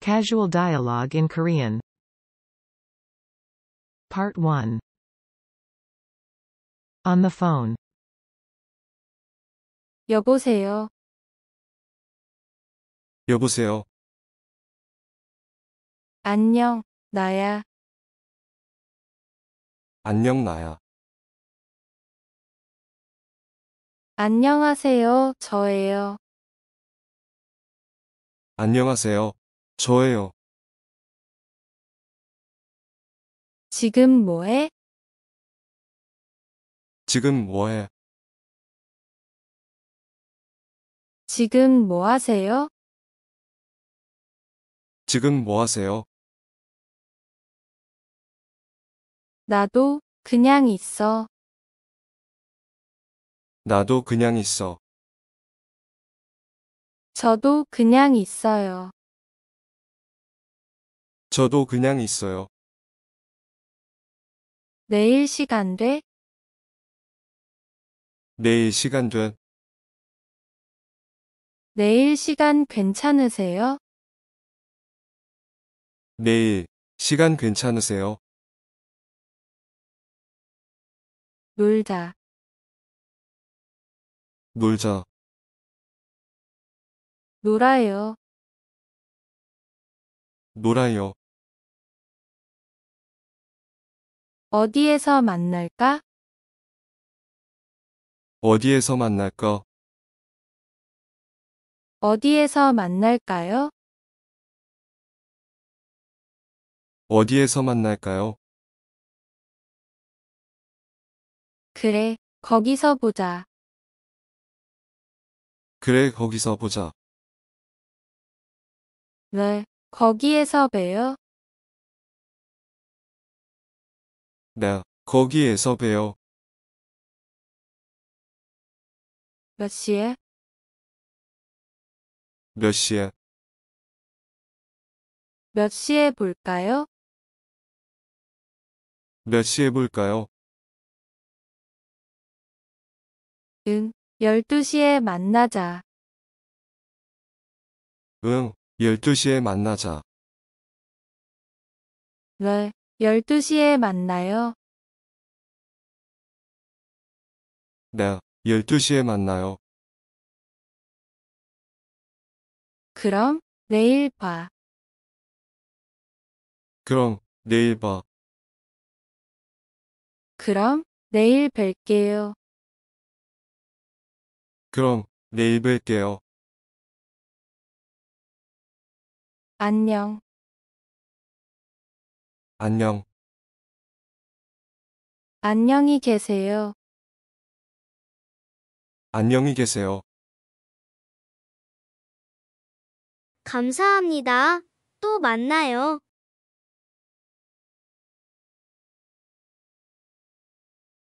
Casual dialogue in Korean. Part 1. On the phone. 여보세요. 여보세요. 안녕, 나야. 안녕, 나야. 안녕하세요, 저예요. 안녕하세요. 저예요. 지금 뭐해? 지금 뭐해? 지금 뭐 하세요? 지금 뭐 하세요? 나도 그냥 있어. 나도 그냥 있어. 저도 그냥 있어요. 저도 그냥 있어요. 내일 시간 돼? 내일 시간 돼? 내일 시간 괜찮으세요? 내일 시간 괜찮으세요? 놀자. 놀자. 놀아요. 놀아요. 어디에서 만날까? 어디에서 만날까? 어디에서 만날까요? 어디에서 만날까요? 그래, 거기서 보자. 그래, 거기서 보자. 네, 거기에서 봬요. 나 네, 거기에서 봬요. 몇 시에? 몇 시에? 몇 시에 볼까요? 몇 시에 볼까요? 응, 12시에 만나자. 응, 12시에 만나자. 네, 12시에 만나요. 네, 12시에 만나요. 그럼 내일 봐. 그럼 내일 봐. 그럼 내일 뵐게요. 그럼 내일 뵐게요. 안녕. 안녕. 안녕히 계세요. 안녕히 계세요. 감사합니다. 또 만나요.